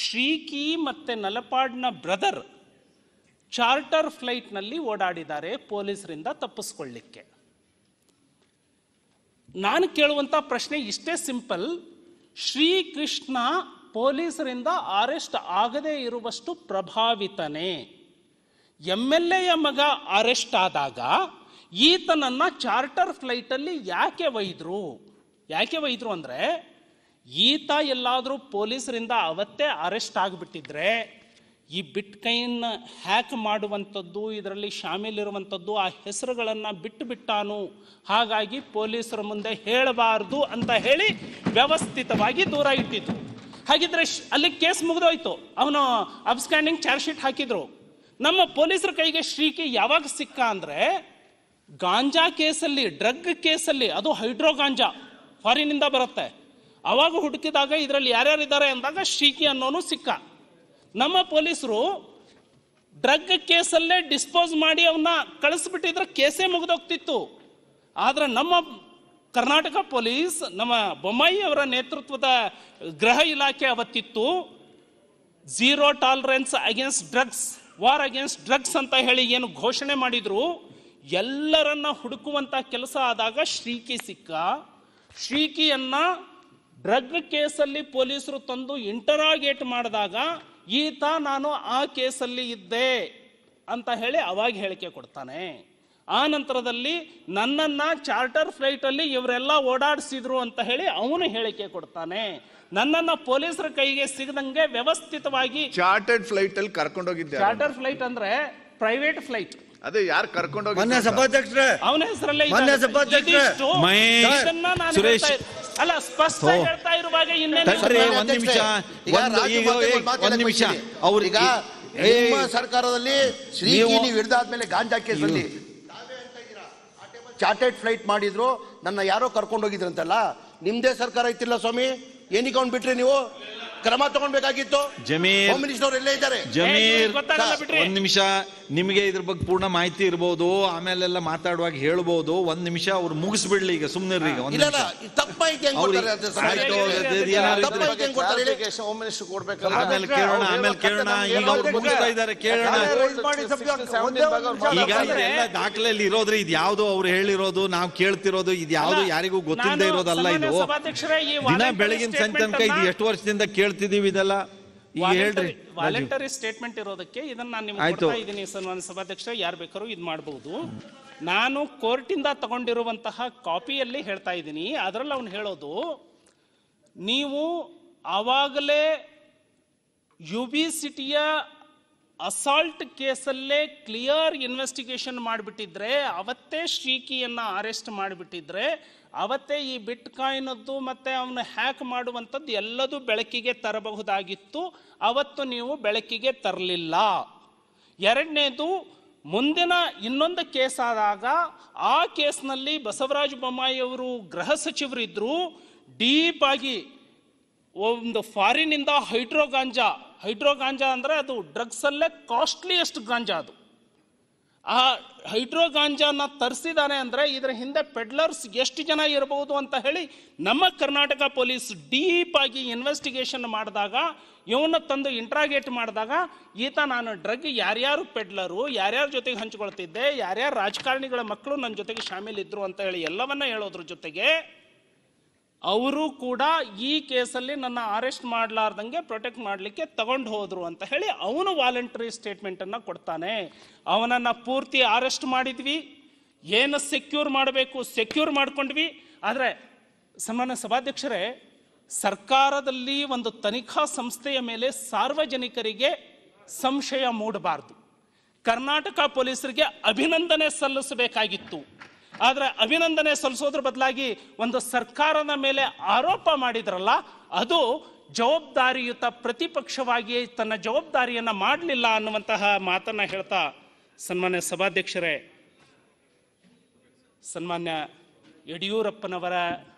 ಶ್ರೀಕಿ ಮತ್ತು ನಲಪಾಡ್ನ brother charter ಫ್ಲೈಟ್ನಲ್ಲಿ ಓಡಾಡಿದ್ದಾರೆ ಪೊಲೀಸರಿಂದ ತಪ್ಪಿಸ್ಕೊಳ್ಳಿಕ್ಕೆ ನಾನು ಕೇಳುವಂಥ ಪ್ರಶ್ನೆ ಇಷ್ಟೇ ಸಿಂಪಲ್ ಶ್ರೀಕೃಷ್ಣ ಪೊಲೀಸರಿಂದ ಅರೆಸ್ಟ್ ಆಗದೇ ಇರುವಷ್ಟು ಪ್ರಭಾವಿತನೇ ಎಮ್ ಎಲ್ ಎಯ ಮಗ ಅರೆಸ್ಟ್ ಆದಾಗ ಈತನನ್ನ ಚಾರ್ಟರ್ ಫ್ಲೈಟಲ್ಲಿ ಯಾಕೆ ಒಯ್ದರು ಯಾಕೆ ಒಯ್ದರು ಅಂದರೆ ಈತ ಎಲ್ಲಾದರೂ ಪೊಲೀಸರಿಂದ ಅವತ್ತೇ ಅರೆಸ್ಟ್ ಆಗಿಬಿಟ್ಟಿದ್ರೆ ಈ ಬಿಟ್ಕೈನ್ ಹ್ಯಾಕ್ ಮಾಡುವಂಥದ್ದು ಇದರಲ್ಲಿ ಶಾಮೀಲಿರುವಂಥದ್ದು ಆ ಹೆಸರುಗಳನ್ನು ಬಿಟ್ಟು ಬಿಟ್ಟಾನು ಹಾಗಾಗಿ ಪೊಲೀಸರ ಮುಂದೆ ಹೇಳಬಾರ್ದು ಅಂತ ಹೇಳಿ ವ್ಯವಸ್ಥಿತವಾಗಿ ದೂರ ಇಟ್ಟಿದ್ರು ಹಾಗಿದ್ರೆ ಅಲ್ಲಿ ಕೇಸ್ ಮುಗಿದೋಯ್ತು ಅವನು ಅಬ್ಸ್ಟ್ಯಾಂಡಿಂಗ್ ಚಾರ್ಜ್ ಶೀಟ್ ಹಾಕಿದ್ರು ನಮ್ಮ ಪೊಲೀಸರ ಕೈಗೆ ಶ್ರೀಕಿ ಯಾವಾಗ ಸಿಕ್ಕ ಅಂದರೆ ಗಾಂಜಾ ಕೇಸಲ್ಲಿ ಡ್ರಗ್ ಕೇಸಲ್ಲಿ ಅದು ಗಾಂಜಾ ಫಾರಿನಿಂದ ಬರುತ್ತೆ ಅವಾಗ ಹುಡುಕಿದಾಗ ಇದರಲ್ಲಿ ಯಾರ್ಯಾರಿದ್ದಾರೆ ಅಂದಾಗ ಶ್ರೀಕಿ ಅನ್ನೋನು ಸಿಕ್ಕ ನಮ್ಮ ಪೊಲೀಸರು ಡ್ರಗ್ ಕೇಸಲ್ಲೇ ಡಿಸ್ಪೋಸ್ ಮಾಡಿ ಅವನ್ನ ಕಳಿಸ್ಬಿಟ್ಟಿದ್ರೆ ಕೇಸೇ ಮುಗಿದೋಗ್ತಿತ್ತು ಆದರೆ ನಮ್ಮ ಕರ್ನಾಟಕ ಪೊಲೀಸ್ ನಮ್ಮ ಬೊಮ್ಮಾಯಿ ಅವರ ನೇತೃತ್ವದ ಗೃಹ ಇಲಾಖೆ ಅವತ್ತಿತ್ತು zero tolerance against drugs war against drugs ಅಂತ ಹೇಳಿ ಏನು ಘೋಷಣೆ ಮಾಡಿದ್ರು ಎಲ್ಲರನ್ನ ಹುಡುಕುವಂತ ಕೆಲಸ ಆದಾಗ ಶ್ರೀಕಿ ಸಿಕ್ಕ ಶ್ರೀಕಿಯನ್ನು ಡ್ರಗ್ ಕೇಸಲ್ಲಿ ಪೊಲೀಸರು ತಂದು ಇಂಟರಾಗೇಟ್ ಮಾಡಿದಾಗ ಈತ ನಾನು ಆ ಕೇಸಲ್ಲಿ ಇದ್ದೆ ಅಂತ ಹೇಳಿ ಅವಾಗ ಹೇಳಿಕೆ ಕೊಡ್ತಾನೆ ಆ ನಂತರದಲ್ಲಿ ನನ್ನನ್ನ ಚಾರ್ಟರ್ ಫ್ಲೈಟಲ್ಲಿ ಇವರೆಲ್ಲ ಓಡಾಡಿಸಿದ್ರು ಅಂತ ಹೇಳಿ ಅವನು ಹೇಳಿಕೆ ಕೊಡ್ತಾನೆ ನನ್ನನ್ನ ಪೊಲೀಸರ ಕೈಗೆ ಸಿಗದಂಗೆ ವ್ಯವಸ್ಥಿತವಾಗಿ ಚಾರ್ಟರ್ಡ್ ಫ್ಲೈಟ್ ಅಲ್ಲಿ ಕರ್ಕೊಂಡೋಗಿದ್ದೆ ಚಾರ್ಟರ್ ಫ್ಲೈಟ್ ಅಂದ್ರೆ ಪ್ರೈವೇಟ್ ಫ್ಲೈಟ್ ಅದೇ ಯಾರು ಕರ್ಕೊಂಡೋಗಿ ಅವನ ಹೆಸರಲ್ಲೇ ಸುರೇಶ್ ಅಲ್ಲ ಸ್ಪಷ್ಟ ಹೇಳ್ತಾ ಇರುವಾಗ ತಂದ್ರೆ ಒಂದ್ ನಿಮಿಷ ಒಂದು- ಒಂದ್ ನಿಮಿಷ ಬಿಡ್ತೀನಿ. ನಿಮ್ಮ ಸರ್ಕಾರದಲ್ಲಿ ಶ್ರೀಜಿ ನೀವು- ನೀವು ಗಾಂಜಾ ಕೇಸ್ ಅಲ್ಲಿ ಚಾರ್ಟೆಡ್ ಫ್ಲೈಟ್ ಮಾಡಿದ್ರು ನನ್ನ ಯಾರೋ ಕರ್ಕೊಂಡು ಹೋಗಿದ್ರಂತಲ್ಲ ನಿಮ್ದೇ ಸರ್ಕಾರ ಇತ್ತಿಲ್ಲ ಸ್ವಾಮಿ ಏನಕ್ಕೆ ಬಿಟ್ರಿ ನೀವು ಕ್ರಮ ತಗೊಳ್ಬೇಕಾಗಿತ್ತು ಜಮೀರ್ ಹೋಮ್ ಒಂದ್ ನಿಮಿಷ ನಿಮಗೆ ಇದ್ರ ಬಗ್ಗೆ ಪೂರ್ಣ ಮಾಹಿತಿ ಇರ್ಬೋದು ಆಮೇಲೆಲ್ಲ ಮಾತಾಡುವಾಗ ಹೇಳ್ಬೋದು ಒಂದ್ ನಿಮಿಷ ಅವ್ರು ಮುಗಿಸ್ಬಿಡ್ಲಿ ಈಗ ಸುಮ್ನೆ ಈಗ ಕೇಳೋಣ ಆಮೇಲೆ ಈಗ ಕೇಳೋಣ ಈಗ ದಾಖಲೆಯಲ್ಲಿ ಇರೋದ್ರೆ ಇದು ಯಾವ್ದು ಅವ್ರು ಹೇಳಿರೋದು ನಾವು ಕೇಳ್ತಿರೋದು ಇದು ಯಾವ್ದು ಯಾರಿಗೂ ಗೊತ್ತಿಲ್ಲದೆ ಇರೋದಲ್ಲ ಇದು ಬೆಳಗಿನ ಸಂಜೆ ಇದು ಎಷ್ಟು ವರ್ಷದಿಂದ ಹೇಳ್ತಿದ್ದೀವಿ ಇದೆಲ್ಲ ಹೇಳ್ರಿ ಸ್ಟೇಟ್ಮೆಂಟ್ ಇರೋದಕ್ಕೆ ಇದನ್ನ ನಾನು ನಿಮ್ಗೆ ಕೊಡ್ತಾ ಇದ್ದೀನಿ ಸನ್ಮಾನ್ಯ ಸಭಾಧ್ಯಕ್ಷ ಯಾರು ಬೇಕಾದ್ರೂ ಇದು ಮಾಡಬಹುದು ನಾನು ಕೋರ್ಟಿಂದ ತಗೊಂಡಿರುವಂತಹ ಕಾಪಿಯಲ್ಲಿ ಹೇಳ್ತಾ ಇದ್ದೀನಿ ಅದರಲ್ಲಿ ಅವನು ಹೇಳೋದು ನೀವು ಆವಾಗಲೇ ಯು ಬಿ ಸಿಟಿಯ ಅಸಾಲ್ಟ್ ಕೇಸಲ್ಲೇ ಕ್ಲಿಯರ್ ಇನ್ವೆಸ್ಟಿಗೇಷನ್ ಮಾಡಿಬಿಟ್ಟಿದ್ರೆ ಅವತ್ತೇ ಶ್ರೀಕಿಯನ್ನು ಅರೆಸ್ಟ್ ಮಾಡಿಬಿಟ್ಟಿದ್ರೆ ಅವತ್ತೇ ಈ ಬಿಟ್ ಕಾಯಿನದ್ದು ಮತ್ತು ಅವನು ಹ್ಯಾಕ್ ಮಾಡುವಂಥದ್ದು ಎಲ್ಲದೂ ಬೆಳಕಿಗೆ ತರಬಹುದಾಗಿತ್ತು ಅವತ್ತು ನೀವು ಬೆಳಕಿಗೆ ತರಲಿಲ್ಲ ಎರಡನೇದು ಮುಂದಿನ ಇನ್ನೊಂದು ಕೇಸ್ ಆದಾಗ ಆ ಕೇಸ್ನಲ್ಲಿ ಬಸವರಾಜ ಬೊಮ್ಮಾಯಿಯವರು ಗೃಹ ಸಚಿವರಿದ್ದರು ಡೀಪ್ ಆಗಿ ಒಂದು ಫಾರಿನಿಂದ ಹೈಡ್ರೋ ಗಾಂಜಾ ಹೈಡ್ರೋ ಗಾಂಜಾ ಅಂದರೆ ಅದು ಡ್ರಗ್ಸಲ್ಲೇ ಕಾಸ್ಟ್ಲಿಯೆಸ್ಟ್ ಗಾಂಜಾ ಅದು ಆ ಹೈಡ್ರೋ ಗಾಂಜಾನ ತರಿಸಿದ್ದಾನೆ ಅಂದರೆ ಇದರ ಹಿಂದೆ ಪೆಡ್ಲರ್ಸ್ ಎಷ್ಟು ಜನ ಇರಬಹುದು ಅಂತ ಹೇಳಿ ನಮ್ಮ ಕರ್ನಾಟಕ ಪೊಲೀಸ್ ಡೀಪ್ ಆಗಿ ಇನ್ವೆಸ್ಟಿಗೇಷನ್ ಮಾಡಿದಾಗ ಇವನ್ನ ತಂದು ಇಂಟ್ರಾಗೇಟ್ ಮಾಡಿದಾಗ ಈತ ನಾನು ಡ್ರಗ್ ಯಾರ್ಯಾರು ಪೆಡ್ಲರು ಯಾರ್ಯಾರ ಜೊತೆಗೆ ಹಂಚಿಕೊಳ್ತಿದ್ದೆ ಯಾರ್ಯಾರು ರಾಜಕಾರಣಿಗಳ ಮಕ್ಕಳು ನನ್ನ ಜೊತೆಗೆ ಶಾಮೀಲ್ ಇದ್ದರು ಅಂತ ಹೇಳಿ ಎಲ್ಲವನ್ನ ಹೇಳೋದ್ರ ಜೊತೆಗೆ ಅವರು ಕೂಡ ಈ ಕೇಸಲ್ಲಿ ನನ್ನ ಅರೆಸ್ಟ್ ಮಾಡಲಾರ್ದಂಗೆ ಪ್ರೊಟೆಕ್ಟ್ ಮಾಡಲಿಕ್ಕೆ ತಗೊಂಡು ಹೋದರು ಅಂತ ಹೇಳಿ ಅವನು ವಾಲಂಟರಿ ಸ್ಟೇಟ್ಮೆಂಟನ್ನು ಕೊಡ್ತಾನೆ ಅವನನ್ನು ಪೂರ್ತಿ ಅರೆಸ್ಟ್ ಮಾಡಿದ್ವಿ ಏನು ಸೆಕ್ಯೂರ್ ಮಾಡಬೇಕು ಸೆಕ್ಯೂರ್ ಮಾಡ್ಕೊಂಡ್ವಿ ಆದರೆ ಸನ್ಮಾನ ಸಭಾಧ್ಯಕ್ಷರೇ ಸರ್ಕಾರದಲ್ಲಿ ಒಂದು ತನಿಖಾ ಸಂಸ್ಥೆಯ ಮೇಲೆ ಸಾರ್ವಜನಿಕರಿಗೆ ಸಂಶಯ ಮೂಡಬಾರ್ದು ಕರ್ನಾಟಕ ಪೊಲೀಸರಿಗೆ ಅಭಿನಂದನೆ ಸಲ್ಲಿಸಬೇಕಾಗಿತ್ತು ಆದರೆ ಅಭಿನಂದನೆ ಸಲ್ಲಿಸೋದ್ರ ಬದಲಾಗಿ ಒಂದು ಸರ್ಕಾರದ ಮೇಲೆ ಆರೋಪ ಮಾಡಿದ್ರಲ್ಲ ಅದು ಜವಾಬ್ದಾರಿಯುತ ಪ್ರತಿಪಕ್ಷವಾಗಿ ತನ್ನ ಜವಾಬ್ದಾರಿಯನ್ನು ಮಾಡಲಿಲ್ಲ ಅನ್ನುವಂತಹ ಮಾತನ್ನ ಹೇಳ್ತಾ ಸನ್ಮಾನ್ಯ ಸಭಾಧ್ಯಕ್ಷರೇ ಸನ್ಮಾನ್ಯ ಯಡಿಯೂರಪ್ಪನವರ